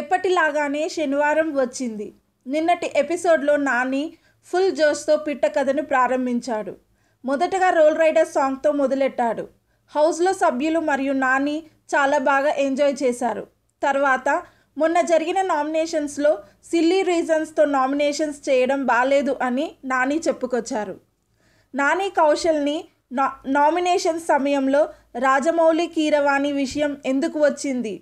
ఎప్పటిలాగానే శనివారం వచ్చింది నిన్నటి ఎపిసోడ్లో నాని ఫుల్ జోష్తో పిట్ట కథను ప్రారంభించాడు మొదటగా రోల్ రైడర్ సాంగ్తో మొదలెట్టాడు హౌస్లో సభ్యులు మరియు నాని చాలా బాగా ఎంజాయ్ చేశారు తర్వాత మొన్న జరిగిన నామినేషన్స్లో సిల్లీ రీజన్స్తో నామినేషన్స్ చేయడం బాగాలేదు అని నాని చెప్పుకొచ్చారు నాని కౌశల్ని నా నామినేషన్ సమయంలో రాజమౌళి కీరవాణి విషయం ఎందుకు వచ్చింది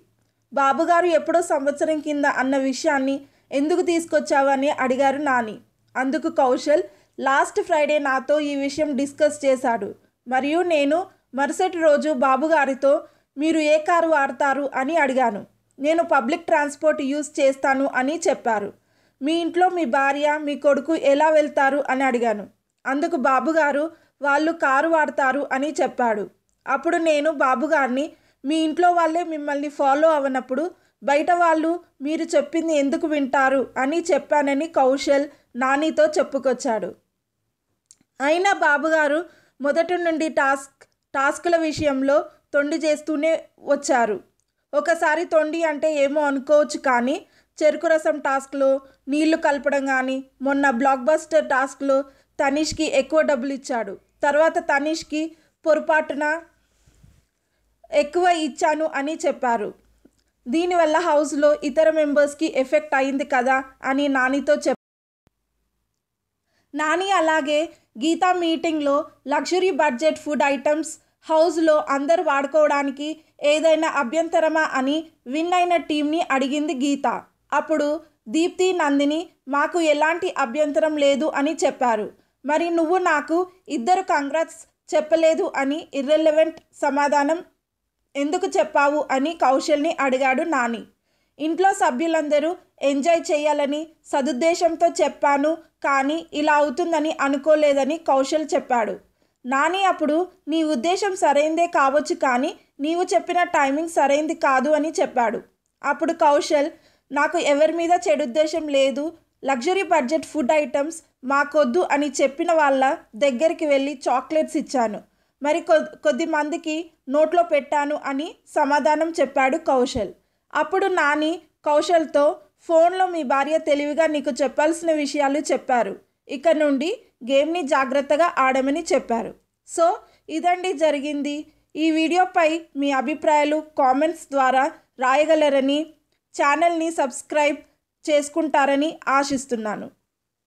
బాబుగారు ఎప్పుడో సంవత్సరం కింద అన్న విషయాన్ని ఎందుకు తీసుకొచ్చావని అడిగారు నాని అందుకు కౌశల్ లాస్ట్ ఫ్రైడే నాతో ఈ విషయం డిస్కస్ చేశాడు మరియు నేను మరుసటి రోజు బాబుగారితో మీరు ఏ కారు వాడతారు అని అడిగాను నేను పబ్లిక్ ట్రాన్స్పోర్ట్ యూజ్ చేస్తాను అని చెప్పారు మీ ఇంట్లో మీ భార్య మీ కొడుకు ఎలా వెళ్తారు అని అడిగాను అందుకు బాబుగారు వాళ్ళు కారు వాడతారు అని చెప్పాడు అప్పుడు నేను బాబుగారిని మీ ఇంట్లో వాళ్ళే మిమ్మల్ని ఫాలో అవనప్పుడు బయట వాళ్ళు మీరు చెప్పింది ఎందుకు వింటారు అని చెప్పానని కౌశల్ నానితో చెప్పుకొచ్చాడు అయినా బాబుగారు మొదటి నుండి టాస్క్ టాస్కుల విషయంలో తొండి చేస్తూనే వచ్చారు ఒకసారి తొండి అంటే ఏమో అనుకోవచ్చు కానీ చెరుకు రసం టాస్క్లో నీళ్లు కలపడం కానీ మొన్న బ్లాక్ బస్టర్ టాస్క్లో తనీష్కి ఎక్కువ డబ్బులు ఇచ్చాడు తర్వాత తనీష్కి పొరపాటున ఎక్కువ ఇచ్చాను అని చెప్పారు దీనివల్ల హౌస్లో ఇతర మెంబర్స్కి ఎఫెక్ట్ అయింది కదా అని నానితో చెప్పారు నాని అలాగే గీతా మీటింగ్లో లగ్జరీ బడ్జెట్ ఫుడ్ ఐటమ్స్ హౌస్లో అందరు వాడుకోవడానికి ఏదైనా అభ్యంతరమా అని విన్ అయిన టీంని అడిగింది గీత అప్పుడు దీప్తి నందిని మాకు ఎలాంటి అభ్యంతరం లేదు అని చెప్పారు మరి నువ్వు నాకు ఇద్దరు కాంగ్రెస్ చెప్పలేదు అని ఇర్రెలవెంట్ సమాధానం ఎందుకు చెప్పావు అని కౌశల్ని అడిగాడు నాని ఇంట్లో సభ్యులందరూ ఎంజాయ్ చేయాలని సదుద్దేశంతో చెప్పాను కానీ ఇలా అవుతుందని అనుకోలేదని కౌశల్ చెప్పాడు నాని అప్పుడు నీ ఉద్దేశం సరైందే కావచ్చు కానీ నీవు చెప్పిన టైమింగ్ సరైంది కాదు అని చెప్పాడు అప్పుడు కౌశల్ నాకు ఎవరి మీద చెడుద్దేశం లేదు లగ్జరీ బడ్జెట్ ఫుడ్ ఐటమ్స్ మాకొద్దు అని చెప్పిన వాళ్ళ దగ్గరికి వెళ్ళి చాక్లెట్స్ ఇచ్చాను మరి కొద్ది మందికి నోట్లో పెట్టాను అని సమాధానం చెప్పాడు కౌశల్ అప్పుడు నాని కౌశల్తో ఫోన్లో మీ భార్య తెలివిగా నీకు చెప్పాల్సిన విషయాలు చెప్పారు ఇక నుండి గేమ్ని జాగ్రత్తగా ఆడమని చెప్పారు సో ఇదండి జరిగింది ఈ వీడియోపై మీ అభిప్రాయాలు కామెంట్స్ ద్వారా రాయగలరని ఛానల్ని సబ్స్క్రైబ్ చేసుకుంటారని ఆశిస్తున్నాను